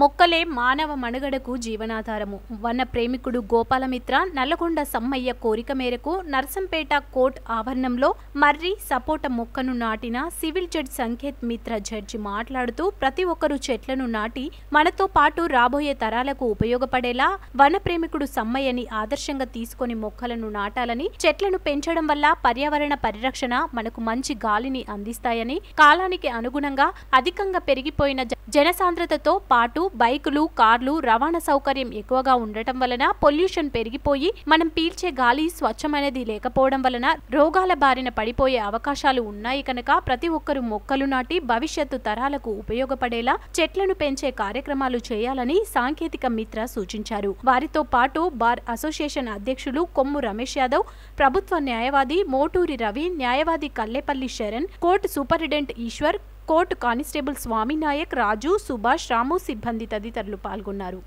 మొక్కలే మానవ మనుగడకు జీవనాధారము వన ప్రేమికుడు గోపాలమిత్ర నల్లగొండ సమ్మయ్య కోరిక మేరకు నర్సంపేట కోర్ట్ ఆవరణంలో మర్రి సపోట మొక్కను నాటిన సివిల్ జడ్జ్ సంకేత్ మిత్ర జడ్జి మాట్లాడుతూ ప్రతి ఒక్కరూ చెట్లను నాటి మనతో పాటు రాబోయే తరాలకు ఉపయోగపడేలా వన ప్రేమికుడు సమ్మయ్యని ఆదర్శంగా తీసుకొని మొక్కలను నాటాలని చెట్లను పెంచడం వల్ల పర్యావరణ పరిరక్షణ మనకు మంచి గాలిని అందిస్తాయని కాలానికి అనుగుణంగా అధికంగా పెరిగిపోయిన జనసాంద్రతతో పాటు పాటు బైకులు కార్లు రవాణా సౌకర్యం ఎక్కువగా ఉండటం వలన పొల్యూషన్ పెరిగిపోయి మనం పీల్చే గాలి స్వచ్ఛమైనది లేకపోవడం వలన రోగాల బారిన పడిపోయే అవకాశాలు ఉన్నాయి కనుక ప్రతి ఒక్కరూ మొక్కలు నాటి భవిష్యత్తు తరాలకు ఉపయోగపడేలా చెట్లను పెంచే కార్యక్రమాలు చేయాలని సాంకేతిక మిత్ర సూచించారు వారితో పాటు బార్ అసోసియేషన్ అధ్యక్షులు కొమ్ము రమేష్ యాదవ్ ప్రభుత్వ న్యాయవాది మోటూరి రవి న్యాయవాది Kallepalli Sharan court superintendent Eshwar court constable Swaminayak Raju Subhash Ramu సిబ్బంది తదితరులు పాల్గొన్నారు